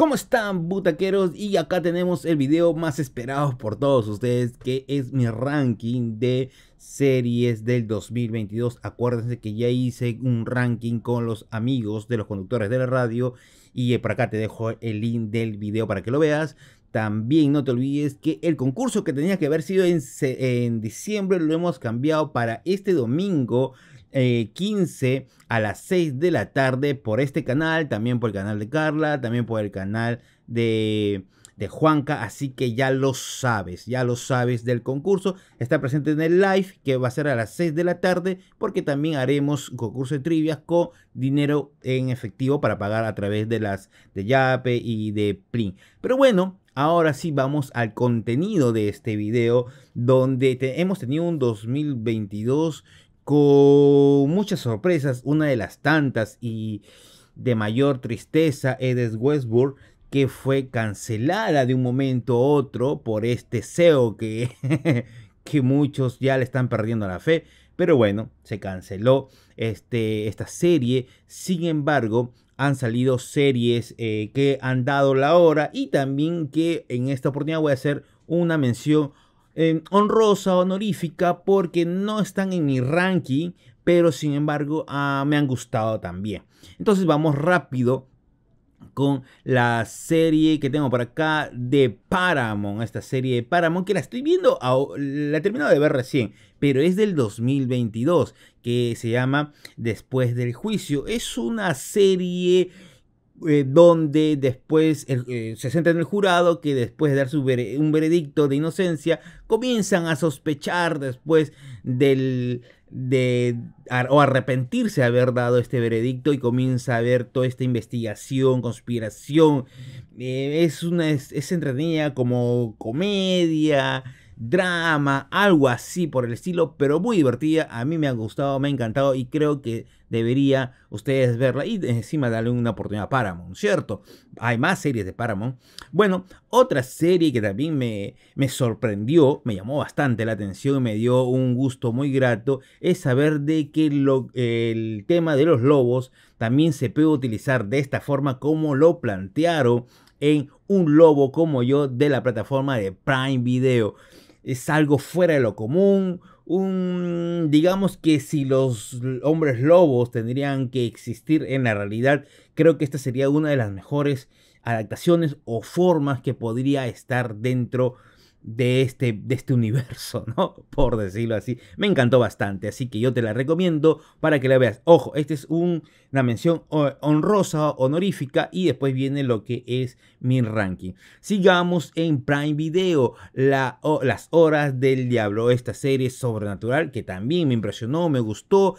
¿Cómo están butaqueros? Y acá tenemos el video más esperado por todos ustedes que es mi ranking de series del 2022. Acuérdense que ya hice un ranking con los amigos de los conductores de la radio y eh, por acá te dejo el link del video para que lo veas. También no te olvides que el concurso que tenía que haber sido en, en diciembre lo hemos cambiado para este domingo 15 eh, a las 6 de la tarde por este canal, también por el canal de Carla, también por el canal de, Juanca, así que ya lo sabes, ya lo sabes del concurso. Está presente en el live que va a ser a las 6 de la tarde porque también haremos concurso de trivias con dinero en efectivo para pagar a través de las de Yape y de Plin. Pero bueno, ahora sí vamos al contenido de este video donde hemos tenido un 2022 con muchas sorpresas, una de las tantas y de mayor tristeza, Edith Westworld, que fue cancelada de un momento a otro por este CEO que, que muchos ya le están perdiendo la fe. Pero bueno, se canceló este, esta serie. Sin embargo, han salido series eh, que han dado la hora y también que en esta oportunidad voy a hacer una mención eh, honrosa, honorífica, porque no están en mi ranking, pero sin embargo ah, me han gustado también. Entonces vamos rápido con la serie que tengo por acá de Paramount, esta serie de Paramount que la estoy viendo, la he terminado de ver recién, pero es del 2022 que se llama Después del Juicio. Es una serie eh, donde después eh, se centra en el jurado que después de dar su un veredicto de inocencia comienzan a sospechar después del de o arrepentirse de haber dado este veredicto y comienza a ver toda esta investigación, conspiración. Eh, es una es, es entretenida como comedia, drama, algo así por el estilo, pero muy divertida. A mí me ha gustado, me ha encantado y creo que debería ustedes verla y encima darle una oportunidad a Paramount, ¿cierto? Hay más series de Paramount. Bueno, otra serie que también me, me sorprendió, me llamó bastante la atención y me dio un gusto muy grato, es saber de que lo, el tema de los lobos también se puede utilizar de esta forma como lo plantearon en Un Lobo como yo de la plataforma de Prime Video es algo fuera de lo común. Un, digamos que si los hombres lobos tendrían que existir en la realidad, creo que esta sería una de las mejores adaptaciones o formas que podría estar dentro de este, de este universo, ¿no? Por decirlo así. Me encantó bastante, así que yo te la recomiendo para que la veas. Ojo, esta es un, una mención honrosa, honorífica, y después viene lo que es mi ranking. Sigamos en Prime Video, la, Las Horas del Diablo, esta serie sobrenatural que también me impresionó, me gustó,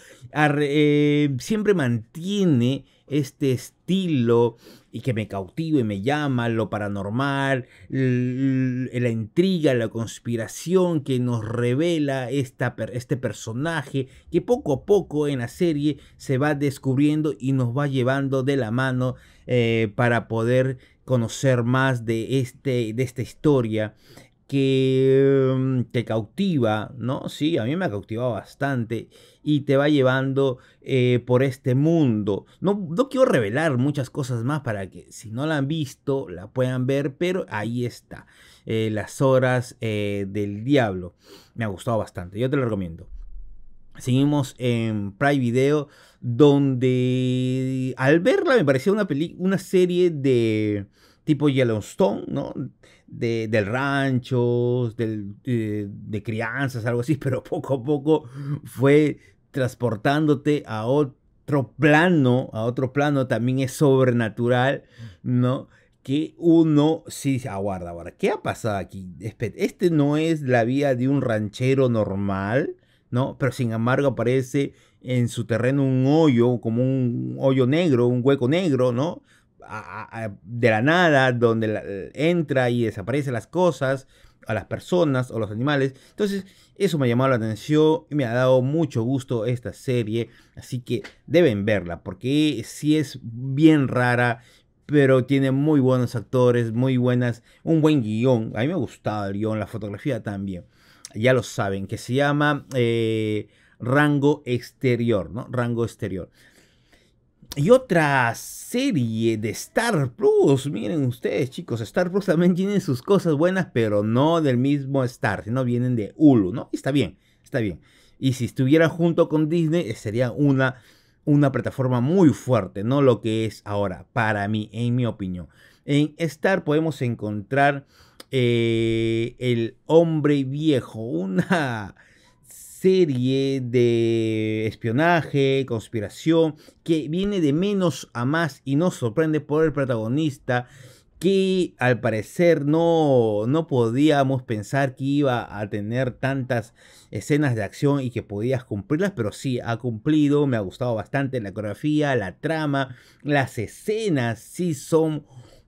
eh, siempre mantiene este estilo y que me cautiva y me llama, lo paranormal, la intriga, la conspiración que nos revela esta, este personaje que poco a poco en la serie se va descubriendo y nos va llevando de la mano eh, para poder conocer más de, este, de esta historia que mm, te cautiva, ¿no? Sí, a mí me ha cautivado bastante y te va llevando eh, por este mundo. No, no quiero revelar muchas cosas más para que si no la han visto la puedan ver, pero ahí está, eh, las horas eh, del diablo. Me ha gustado bastante, yo te lo recomiendo. Seguimos en Pride Video, donde al verla me parecía una, una serie de tipo Yellowstone, ¿no? de, del rancho, del, eh, de crianzas, algo así, pero poco a poco fue transportándote a otro plano, a otro plano también es sobrenatural, ¿no? Que uno sí aguarda ah, ahora. ¿Qué ha pasado aquí? Este no es la vida de un ranchero normal, ¿no? Pero sin embargo aparece en su terreno un hoyo, como un hoyo negro, un hueco negro, ¿no? de la nada, donde entra y desaparece las cosas, a las personas o los animales. Entonces, eso me ha llamado la atención y me ha dado mucho gusto esta serie. Así que deben verla, porque si es bien rara, pero tiene muy buenos actores, muy buenas, un buen guión. A mí me ha gustado el guión, la fotografía también. Ya lo saben, que se llama eh, Rango Exterior, ¿no? Rango Exterior y otra serie de Star Plus. Miren ustedes, chicos, Star Plus también tiene sus cosas buenas, pero no del mismo Star, sino vienen de Hulu, ¿no? Y está bien, está bien. Y si estuviera junto con Disney, eh, sería una, una plataforma muy fuerte, ¿no? Lo que es ahora, para mí, en mi opinión. En Star podemos encontrar eh, El Hombre Viejo, una serie de espionaje, conspiración, que viene de menos a más y nos sorprende por el protagonista que al parecer no, no podíamos pensar que iba a tener tantas escenas de acción y que podías cumplirlas, pero sí, ha cumplido, me ha gustado bastante la coreografía, la trama, las escenas sí son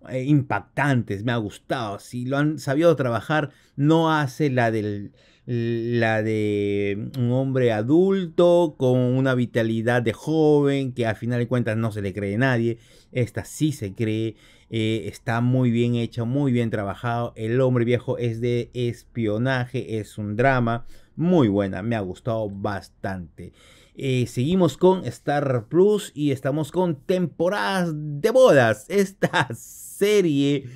eh, impactantes, me ha gustado. Si lo han sabido trabajar, no hace la del la de un hombre adulto con una vitalidad de joven que al final de cuentas no se le cree nadie. Esta sí se cree, eh, está muy bien hecha, muy bien trabajado. El hombre viejo es de espionaje, es un drama muy buena, me ha gustado bastante. Eh, seguimos con Star Plus y estamos con temporadas de bodas. Estas serie.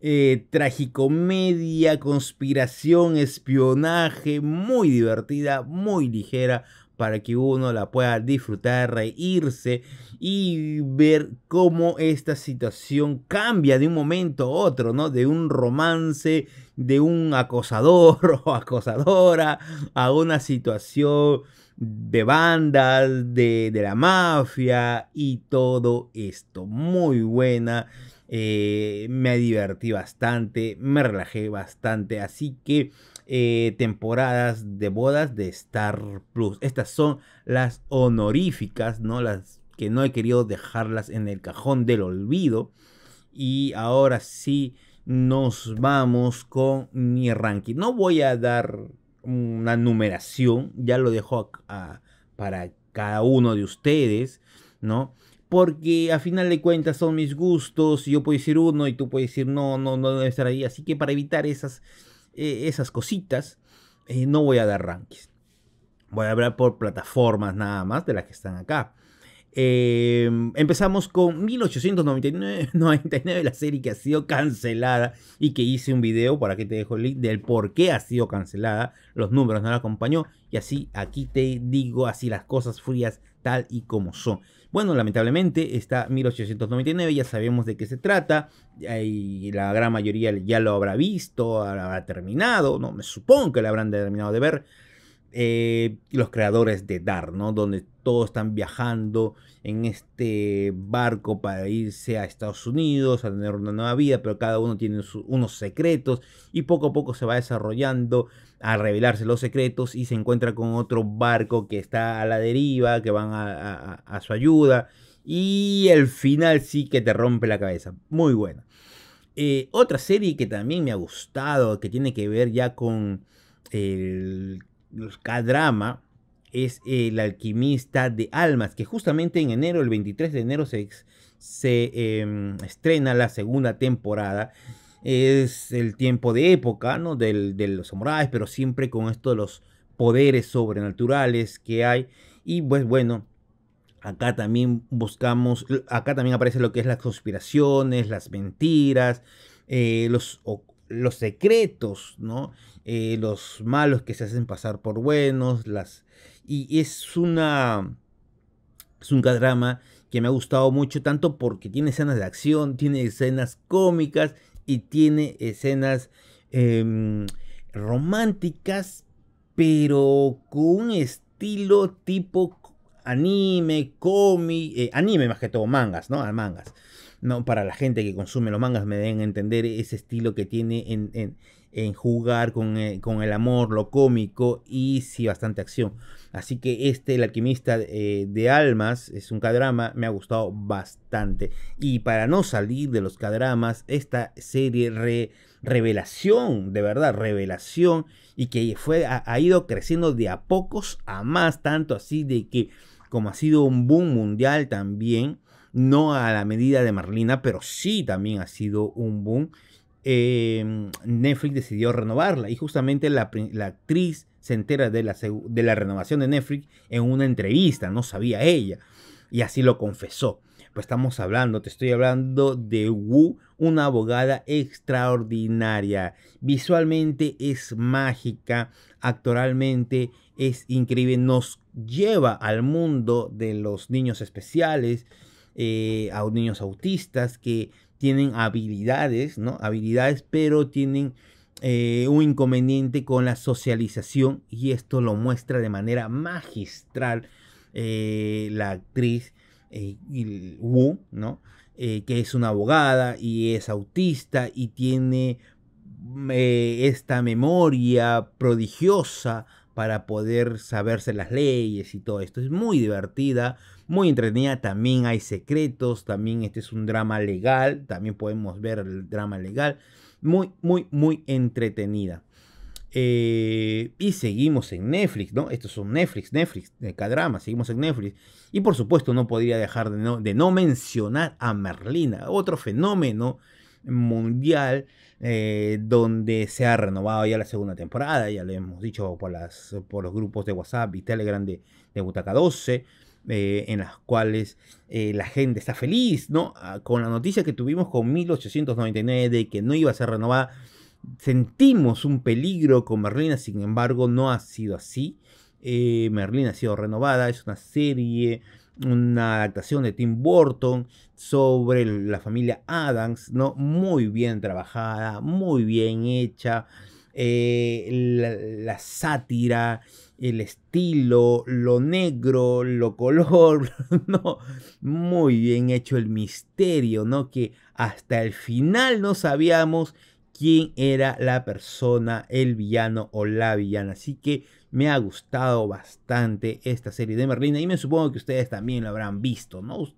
Eh, tragicomedia, conspiración, espionaje, muy divertida, muy ligera, para que uno la pueda disfrutar, reírse y ver cómo esta situación cambia de un momento a otro, ¿no? De un romance, de un acosador o acosadora, a una situación de bandas, de, de la mafia y todo esto. Muy buena. Eh, me divertí bastante, me relajé bastante, así que eh, temporadas de bodas de Star Plus. Estas son las honoríficas, ¿no? Las que no he querido dejarlas en el cajón del olvido. Y ahora sí nos vamos con mi ranking. No voy a dar una numeración, ya lo dejo para cada uno de ustedes, ¿no? porque a final de cuentas son mis gustos, yo puedo decir uno y tú puedes decir no, no, no debe estar ahí. Así que para evitar esas, eh, esas cositas, eh, no voy a dar rankings. Voy a hablar por plataformas nada más de las que están acá. Em, empezamos con 1899, la serie que ha sido cancelada y que hice un video, para que te dejo el link, del por qué ha sido cancelada, los números no la acompañó y así aquí te digo así las cosas frías tal y como son. Bueno, lamentablemente está 1899, ya sabemos de qué se trata, y la gran mayoría ya lo habrá visto, habrá terminado, no me supongo que lo habrán terminado de ver. Eh, los creadores de Dar, ¿no? Donde todos están viajando en este barco para irse a Estados Unidos, a tener una nueva vida, pero cada uno tiene unos secretos y poco a poco se va desarrollando a revelarse los secretos y se encuentra con otro barco que está a la deriva, que van a, su ayuda y el final sí que te rompe la cabeza, muy buena. Eh, otra serie que también me ha gustado, que tiene que ver ya con el los K-drama es El alquimista de almas, que justamente en enero, el 23 de enero, se, se em, estrena la segunda temporada. Es el tiempo de época, ¿no? de los samuráis, pero siempre con esto de los poderes sobrenaturales que hay. Y pues bueno, acá también buscamos, acá también aparece lo que es las conspiraciones, las mentiras, eh, los, los secretos, ¿no? Eh, los malos que se hacen pasar por buenos, las... Y es una... Es un cadrama que me ha gustado mucho, tanto porque tiene escenas de acción, tiene escenas cómicas y tiene escenas em, románticas, pero con un estilo tipo anime, cómic, eh, anime más que todo, mangas, ¿no? Ah, mangas no para la gente que consume los mangas, me a entender ese estilo que tiene en, jugar eh, con el, amor, lo cómico y sí bastante acción. Así que este, el alquimista eh, de almas, es un cadrama, me ha gustado bastante. Y para no salir de los cadramas, esta serie revelación, de verdad, revelación, y que fue, ha, ha ido creciendo de a pocos a más, tanto así de que como ha sido un boom mundial también, no a la medida de Marlina, pero sí también ha sido un boom. Em, Netflix decidió renovarla y justamente la, actriz se entera de la, de la, renovación de Netflix en una entrevista, no sabía ella y así lo confesó. Pues estamos hablando, te estoy hablando de Wu, una abogada extraordinaria. Visualmente es mágica, actoralmente es increíble, nos lleva al mundo de los niños especiales, eh, a niños autistas que tienen habilidades, ¿no? Habilidades, pero tienen eh, un inconveniente con la socialización y esto lo muestra de manera magistral eh, la actriz Wu, que es una abogada y es autista y tiene esta memoria prodigiosa para poder saberse las leyes y todo esto. Es muy divertida, muy entretenida, también hay secretos, también este es un drama legal, también podemos ver el drama legal. Muy, muy, muy entretenida. Eh, y seguimos en Netflix, ¿no? Estos son Netflix, Netflix, de K-Drama, seguimos en Netflix. Y por supuesto no podría dejar de no, de no mencionar a Merlina, otro fenómeno mundial eh, donde se ha renovado ya la segunda temporada, ya lo hemos dicho por, las, por los grupos de WhatsApp y Telegram de, de Butaca 12. Eh, en las cuales eh, la gente está feliz, ¿no? Ah, con la noticia que tuvimos con 1899 de que no iba a ser renovada, sentimos un peligro con Merlina, sin embargo, no ha sido así. Eh, Merlina ha sido renovada, es una serie una adaptación de Tim Burton sobre la familia Adams, ¿no? Muy bien trabajada, muy bien hecha, eh, la, la, sátira, el estilo, lo negro, lo color, ¿no? Muy bien hecho el misterio, ¿no? Que hasta el final no sabíamos quién era la persona, el villano o la villana. Así que me ha gustado bastante esta serie de Merlina y me supongo que ustedes también lo habrán visto, ¿no?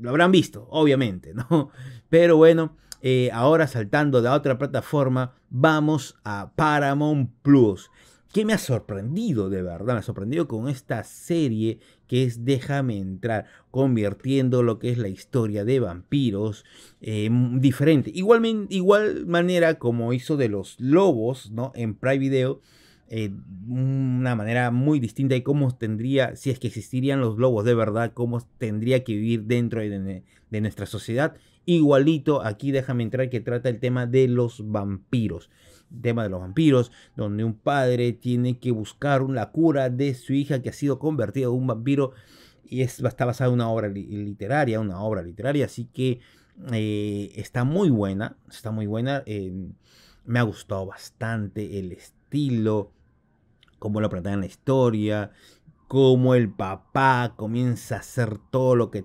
Lo habrán visto, obviamente, ¿no? Pero bueno, eh, ahora saltando de otra plataforma, vamos a Paramount Plus. Que me ha sorprendido, de verdad, me ha sorprendido con esta serie que es Déjame entrar, convirtiendo lo que es la historia de vampiros diferente. Igualmente, igual manera como hizo de los lobos, ¿no? En Prime Video. Eh, una manera muy distinta y cómo tendría, si es que existirían los lobos de verdad, cómo tendría que vivir dentro de, de nuestra sociedad. Igualito aquí, déjame entrar, que trata el tema de los vampiros tema de los vampiros, donde un padre tiene que buscar la cura de su hija que ha sido convertida en un vampiro y es, está basada en una obra literaria, una obra literaria, así que eh, está muy buena, está muy buena, eh, me ha gustado bastante el estilo, cómo lo plantean la historia, cómo el papá comienza a hacer todo lo que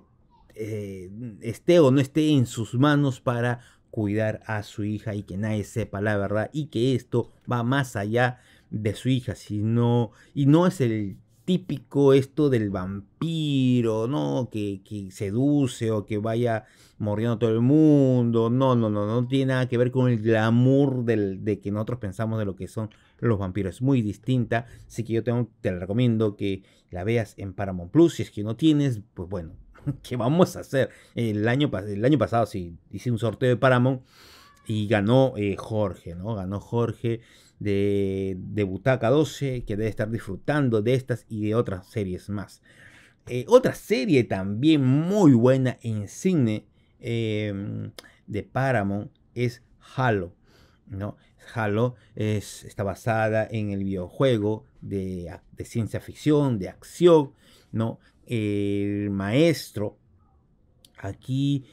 eh, esté o no esté en sus manos para cuidar a su hija y que nadie sepa la verdad y que esto va más allá de su hija, sino y no es el típico esto del vampiro, ¿no? Que, que seduce o que vaya mordiendo a todo el mundo. No, no, no, no tiene nada que ver con el glamour del, de que nosotros pensamos de lo que son los vampiros. Es muy distinta, así que yo te recomiendo que la veas en Paramount Plus. Si es que no tienes, pues bueno, ¿Qué vamos a hacer? El año, pasado sí, hice un sorteo de Paramount y ganó eh, Jorge, ¿no? Ganó Jorge de, Butaca 12, que debe estar disfrutando de estas y de otras series más. Eh, otra serie también muy buena en cine em, de Paramount es Halo, ¿no? Halo es, está basada en el videojuego de, ciencia ficción, de acción, ¿no? El maestro aquí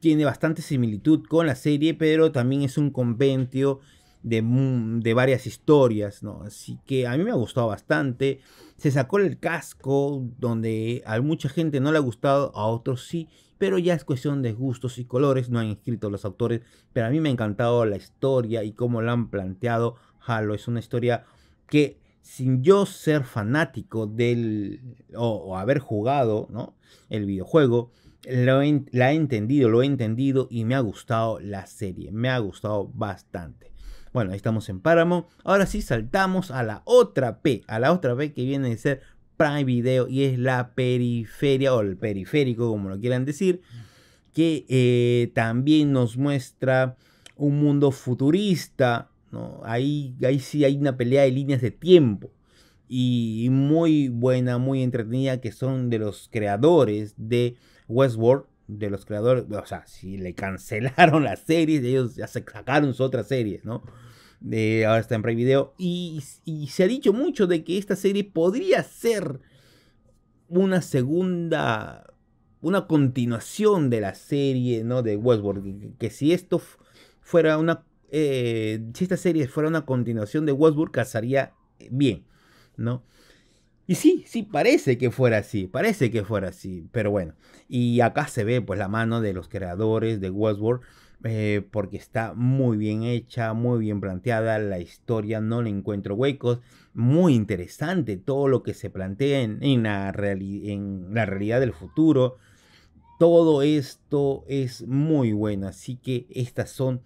tiene bastante similitud con la serie, pero también es un compendio de, de, varias historias, ¿no? Así que a mí me ha gustado bastante. Se sacó el casco, donde a mucha gente no le ha gustado, a otros sí, pero ya es cuestión de gustos y colores, no han escrito los autores, pero a mí me ha encantado la historia y cómo la han planteado. Halo es una historia que sin yo ser fanático del o, haber jugado ¿no? el videojuego, lo la he entendido, lo he entendido y me ha gustado la serie, me ha gustado bastante. Bueno, ahí estamos en Páramo. Ahora sí saltamos a la otra P, a la otra P que viene de ser Prime Video y es la periferia o el periférico, como lo quieran decir, que eh, también nos muestra un mundo futurista, Ahí, sí hay una pelea de líneas de tiempo y muy buena, muy entretenida, que son de los creadores de Westworld, de los creadores, o sea, si le cancelaron la serie ellos ya sacaron su otra serie ¿no? ahora está en prevideo Video, y, se ha dicho mucho de que esta serie podría ser una segunda, una continuación de la serie, ¿no? De Westworld, que, que si esto fuera una eh, si esta serie fuera una continuación de Westworld, casaría eh, bien, ¿no? Y sí, sí, parece que fuera así, parece que fuera así, pero bueno. Y acá se ve pues la mano de los creadores de Westworld, eh, porque está muy bien hecha, muy bien planteada, la historia no le encuentro huecos, muy interesante todo lo que se plantea en, la, en la realidad del futuro. Todo esto es muy bueno, así que estas son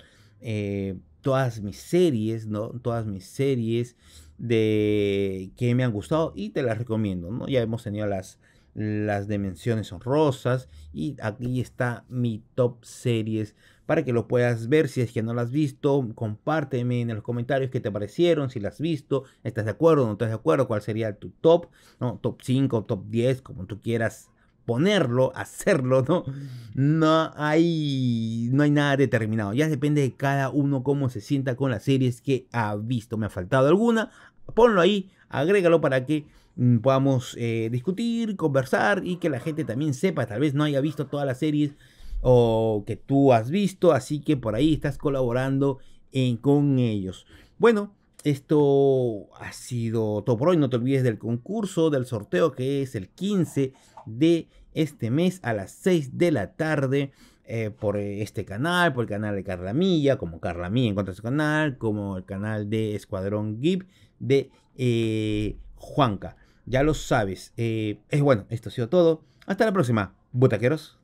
eh, todas mis series, ¿no? Todas mis series de que me han gustado y te las recomiendo, ¿no? Ya hemos tenido las, las dimensiones honrosas y aquí está mi top series para que lo puedas ver si es que no las has visto compárteme en los comentarios qué te parecieron si las has visto estás de acuerdo no estás de acuerdo cuál sería tu top no top 5 top 10 como tú quieras ponerlo, hacerlo, ¿no? No hay, no hay nada determinado. Ya depende de cada uno cómo se sienta con las series que ha visto. Me ha faltado alguna. Ponlo ahí, agrégalo para que mm, podamos eh, discutir, conversar y que la gente también sepa. Tal vez no haya visto todas las series o que tú has visto. Así que por ahí estás colaborando con ellos. Bueno, esto ha sido todo por hoy. No te olvides del concurso, del sorteo que es el 15 de este mes a las 6 de la tarde. Eh, por este canal, por el canal de Carla Milla, como Carla Milla encuentra su canal, como el canal de Escuadrón Gib de eh, Juanca. Ya lo sabes. Eh, es bueno, esto ha sido todo. Hasta la próxima, butaqueros.